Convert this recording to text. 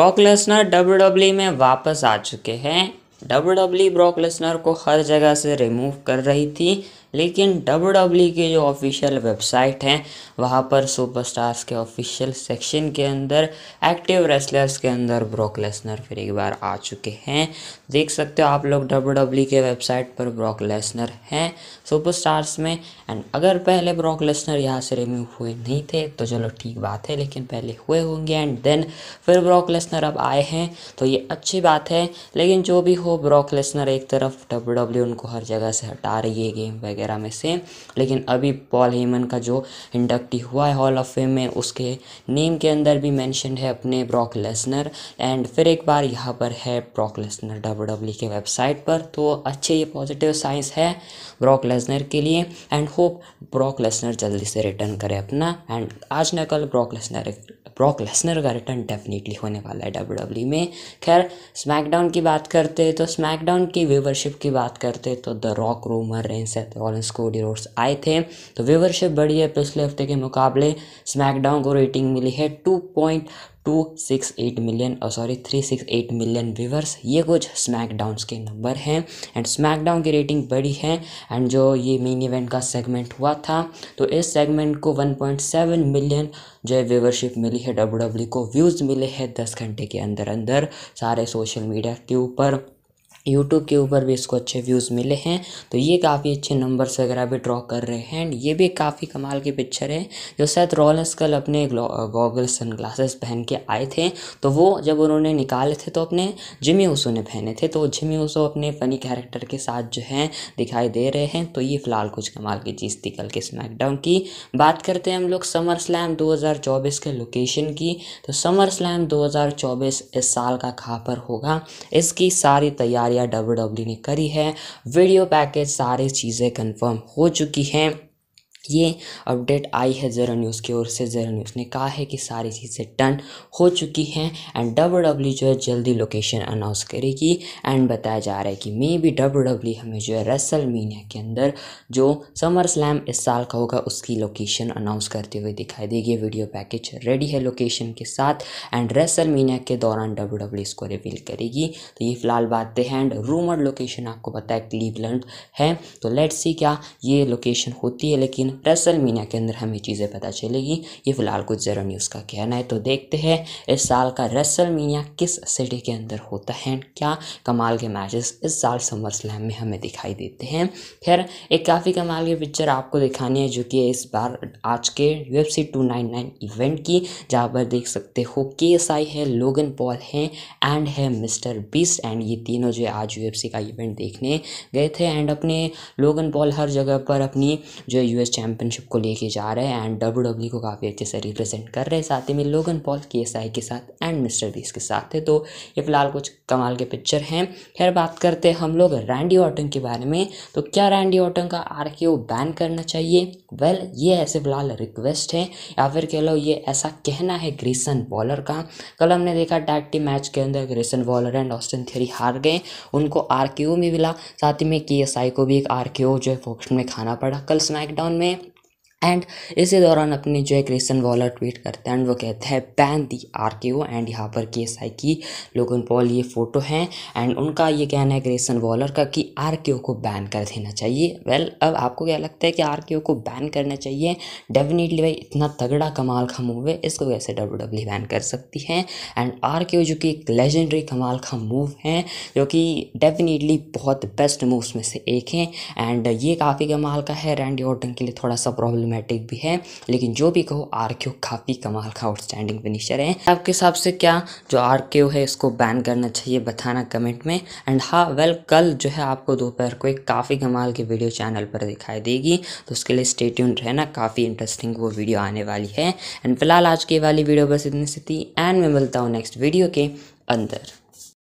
rock Lesnar W में वापस आ चुके हैं डब्ल्यू डब्ल्यू ब्रॉक लेसनर को हर जगह से रिमूव कर रही थी लेकिन डब्ल्यू डब्ल्यू की जो ऑफिशियल वेबसाइट हैं वहाँ पर सुपरस्टार्स के ऑफिशियल सेक्शन के अंदर एक्टिव रेसलर्स के अंदर ब्रॉक लेसनर फिर एक बार आ चुके हैं देख सकते हो आप लोग डब्ल्यू डब्ल्यू e के वेबसाइट पर ब्रॉक लेसनर हैं सुपरस्टार्स में एंड अगर पहले ब्रॉक लेसनर यहाँ से रिमूव हुए नहीं थे तो चलो ठीक बात है लेकिन पहले हुए होंगे एंड देन फिर ब्रॉक लेसनर अब आए हैं तो ये अच्छी बात है लेकिन जो भी हो वो ब्रॉक लेसनर एक तरफ डब्ल्यू डब्ल्यू e उनको हर जगह से हटा रही है गेम वगैरह में से लेकिन अभी पॉल हेमन का जो इंडक्टी हुआ है हॉल ऑफ फेम में उसके नेम के अंदर भी मैंशन है अपने ब्रॉक लेसनर एंड फिर एक बार यहाँ पर है ब्रॉक लेसनर डब्ल्यू डब्ल्यू के वेबसाइट पर तो अच्छे ये पॉजिटिव साइंस है ब्रॉक लेसनर के लिए एंड होप ब्रॉक लेसनर जल्दी से रिटर्न करे अपना एंड आज ना कल ब्रॉक लेसनर ब्रॉक लेसनर का रिटर्न डेफिनेटली होने वाला है डब्ल्यू डब्ल्यू e में खैर स्मैकडाउन की बात करते हैं तो तो स्मैकडाउन की व्यूवरशिप की बात करते तो the Rock Roman Reigns Rollins Cody Rhodes आए थे तो व्यूवरशिप बढ़ी है पिछले हफ्ते के मुकाबले स्मैकडाउन को रेटिंग मिली है two point two six eight million और sorry three six eight million viewers ये कुछ स्मैकडाउन के नंबर हैं एंड स्मैकडाउन की रेटिंग बड़ी है एंड जो ये मेन इवेंट का सेगमेंट हुआ था तो इस सेगमेंट को वन पॉइंट सेवन मिलियन जो है व्यूवरशिप मिली है डब्ल्यू डब्ल्यू e को व्यूज़ मिले हैं दस घंटे के अंदर अंदर सारे सोशल मीडिया के ऊपर यूट्यूब के ऊपर भी इसको अच्छे व्यूज़ मिले हैं तो ये काफ़ी अच्छे नंबर्स वगैरह भी ड्रॉ कर रहे हैं एंड ये भी काफ़ी कमाल की पिक्चर है जो शायद रॉलेंस कल अपने गॉगल सन ग्लासेस पहन के आए थे तो वो जब उन्होंने निकाले थे तो अपने जिमी ओसो ने पहने थे तो जिमी ओसो अपने फ़नी कैरेक्टर के साथ जो है दिखाई दे रहे हैं तो ये फ़िलहाल कुछ कमाल की चीज़ थी कल के स्मैकडाउन की बात करते हैं हम लोग समर स्लैम दो के लोकेशन की तो समर स्लैम दो इस साल का खापर होगा इसकी सारी तैयारी या डब्ल्यू ने करी है वीडियो पैकेज सारी चीज़ें कंफर्म हो चुकी हैं ये अपडेट आई है ज़रा न्यूज़ की ओर से ज़रा न्यूज़ ने कहा है कि सारी चीज़ें डन हो चुकी हैं एंड डब्ल्यू डब्ल्यू जो है जल्दी लोकेशन अनाउंस करेगी एंड बताया जा रहा है कि मे बी डब्ल्यू डब्ल्यू हमें जो है रसल मीनिया के अंदर जो समर स्लैम इस साल का होगा उसकी लोकेशन अनाउंस करते हुए दिखाई देगी वीडियो पैकेज रेडी है लोकेशन के साथ एंड रेसल मीनिया के दौरान डब्ल्यू डब्ल्यू e इसको रिवील करेगी तो ये फिलहाल बातें हैं एंड रूमर लोकेशन आपको पता है क्लीवलैंड है तो लेट्स सी क्या ये लोकेशन होती है लेकिन दिन रेसल मीनिया के अंदर हमें चीज़ें पता चलेगी ये फ़िलहाल कुछ ज़रा न्यूज़ का कहना है तो देखते हैं इस साल का रेसल मीनिया किस सिटी के अंदर होता है क्या कमाल के मैचेस इस साल समर स्लैम में हमें दिखाई देते हैं फिर एक काफ़ी कमाल की पिक्चर आपको दिखानी है जो कि इस बार आज के यू एफ इवेंट की जहाँ पर देख सकते हो के है लोगन पॉल है एंड है मिस्टर बीस एंड ये तीनों जो आज यू का इवेंट देखने गए थे एंड अपने लोगन पॉल हर जगह पर अपनी जो यूएस चैंपियनशिप को लेके जा रहे हैं एंड डब्ल्यू डब्ल्यू को काफ़ी अच्छे से रिप्रेजेंट कर रहे हैं साथ ही में लोगन पॉल के एस आई के साथ एंड मिस्टर बीस के साथ है तो ये फिलहाल कुछ कमाल के पिक्चर हैं खैर बात करते हैं हम लोग रैंडी ऑटन के बारे में तो क्या रैंडी ऑटन का आर के ओ बैन करना चाहिए वेल ये ऐसे फिलहाल रिक्वेस्ट है या फिर कह लो ये ऐसा कहना है ग्रीसन बॉलर का कल हमने देखा टैग टीम मैच के अंदर Grayson Waller and Austin Theory हार गए उनको आर के ओ में मिला साथ ही में के एस आई को भी एक आर के ओ जो है फोक्स में खाना पड़ा कल स्मैकडाउन में एंड इसी दौरान अपने जो है क्रिस्टन वॉलर ट्वीट करते हैं एंड वो कहते हैं बैन दी आर के ओ एंड यहाँ पर केस आई की लोगन पॉल ये फ़ोटो हैं एंड उनका ये कहना है क्रिस्टन वॉलर का कि आर के ओ को बैन कर देना चाहिए वेल well, अब आपको क्या लगता है कि आर के ओ को बैन करना चाहिए डेफिनेटली भाई इतना तगड़ा कमाल का मूव है इसको कैसे डब्ल्यू डब्ल्यू बैन कर सकती है एंड आर के ओ जो कि एक लेजेंडरी कमाल का मूव है जो कि डेफिनेटली बहुत बेस्ट मूव्स में से एक है एंड ये काफ़ी कमाल का है रैंडी ऑर्टन के लिए थोड़ा सा प्रॉब्लम प्रॉब्लमेटिक भी है लेकिन जो भी कहो आर क्यू काफ़ी कमाल का आउटस्टैंडिंग फिनिशर है आपके हिसाब से क्या जो आर क्यू है इसको बैन करना चाहिए बताना कमेंट में एंड हाँ वेल कल जो है आपको दोपहर को एक काफ़ी कमाल की वीडियो चैनल पर दिखाई देगी तो उसके लिए स्टेट्यून रहना काफ़ी इंटरेस्टिंग वो वीडियो आने वाली है एंड फिलहाल आज की वाली वीडियो बस इतनी से थी एंड मैं मिलता हूँ नेक्स्ट वीडियो के अंदर